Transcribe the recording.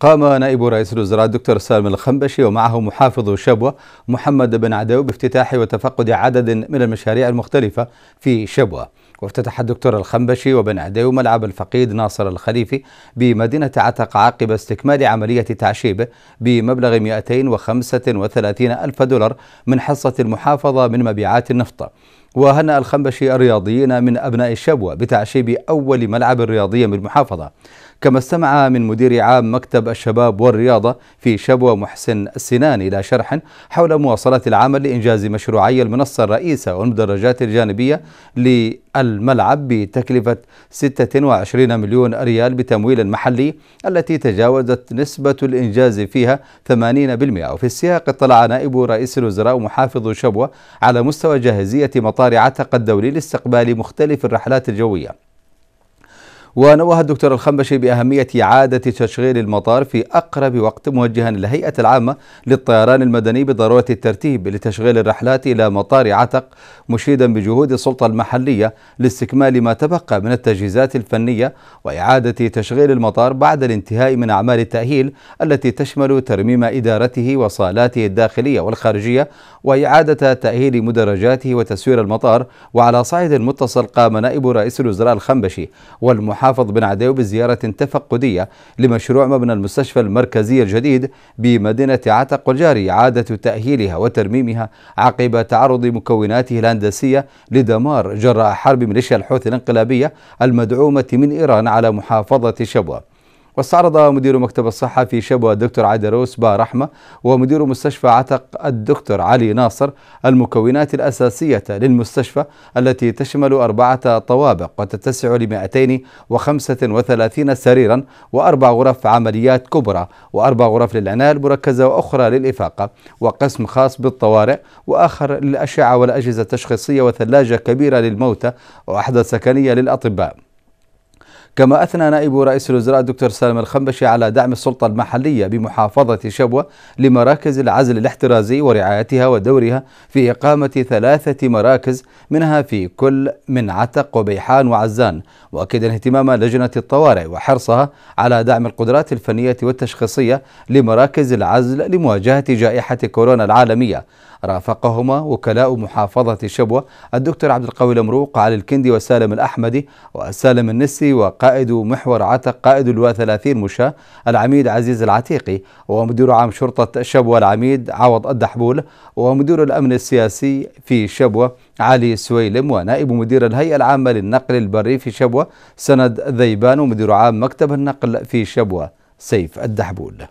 قام نائب رئيس الوزراء الدكتور سالم الخنبشي ومعه محافظ شبوة محمد بن عدو بافتتاح وتفقد عدد من المشاريع المختلفة في شبوة وافتتح الدكتور الخنبشي وبن عدو ملعب الفقيد ناصر الخليفي بمدينة عتق عقب استكمال عملية تعشيبه بمبلغ 235 ألف دولار من حصة المحافظة من مبيعات النفط وهنأ الخنبشي الرياضيين من أبناء شبوة بتعشيب أول ملعب رياضي بالمحافظة كما استمع من مدير عام مكتب الشباب والرياضة في شبوة محسن السنان إلى شرح حول مواصلة العمل لإنجاز مشروعي المنصة الرئيسة والمدرجات الجانبية للملعب بتكلفة 26 مليون ريال بتمويل محلي التي تجاوزت نسبة الإنجاز فيها 80% وفي السياق اطلع نائب رئيس الوزراء ومحافظ شبوة على مستوى جاهزية مطار عتق الدولي لاستقبال مختلف الرحلات الجوية ونوه الدكتور الخنبشي بأهمية إعادة تشغيل المطار في أقرب وقت موجها للهيئة العامة للطيران المدني بضرورة الترتيب لتشغيل الرحلات إلى مطار عتق مشيدا بجهود السلطة المحلية لاستكمال ما تبقى من التجهيزات الفنية وإعادة تشغيل المطار بعد الانتهاء من أعمال التأهيل التي تشمل ترميم إدارته وصالاته الداخلية والخارجية وإعادة تأهيل مدرجاته وتسوير المطار وعلى صعيد متصل قام نائب رئيس الوزراء الخنبشي والمحافظ حافظ بن عديو بزيارة تفقدية لمشروع مبنى المستشفى المركزي الجديد بمدينة عتق والجاري إعادة تأهيلها وترميمها عقب تعرض مكوناته الهندسية لدمار جراء حرب ميليشيا الحوثي الانقلابية المدعومة من إيران على محافظة شبوة واستعرض مدير مكتب الصحة في شبوة الدكتور عدروس با رحمة ومدير مستشفى عتق الدكتور علي ناصر المكونات الأساسية للمستشفى التي تشمل أربعة طوابق وتتسع ل 235 سريرا وأربع غرف عمليات كبرى وأربع غرف للعناية المركزة وأخرى للإفاقة وقسم خاص بالطوارئ وآخر للأشعة والأجهزة التشخيصية وثلاجة كبيرة للموتى وأحدث سكنية للأطباء كما أثنى نائب رئيس الوزراء الدكتور سالم الخنبشي على دعم السلطة المحلية بمحافظة شبوة لمراكز العزل الاحترازي ورعايتها ودورها في إقامة ثلاثة مراكز منها في كل من عتق وبيحان وعزان وأكد اهتمام لجنة الطوارئ وحرصها على دعم القدرات الفنية والتشخيصية لمراكز العزل لمواجهة جائحة كورونا العالمية رافقهما وكلاء محافظة شبوة الدكتور عبد القوي المروق علي الكندي وسالم الأحمدي وسالم النسي وقال قائد محور عتق قائد اللواء 30 مشاة العميد عزيز العتيقي ومدير عام شرطة شبوة العميد عوض الدحبول ومدير الأمن السياسي في شبوة علي سويلم ونائب مدير الهيئة العامة للنقل البري في شبوة سند ذيبان ومدير عام مكتب النقل في شبوة سيف الدحبول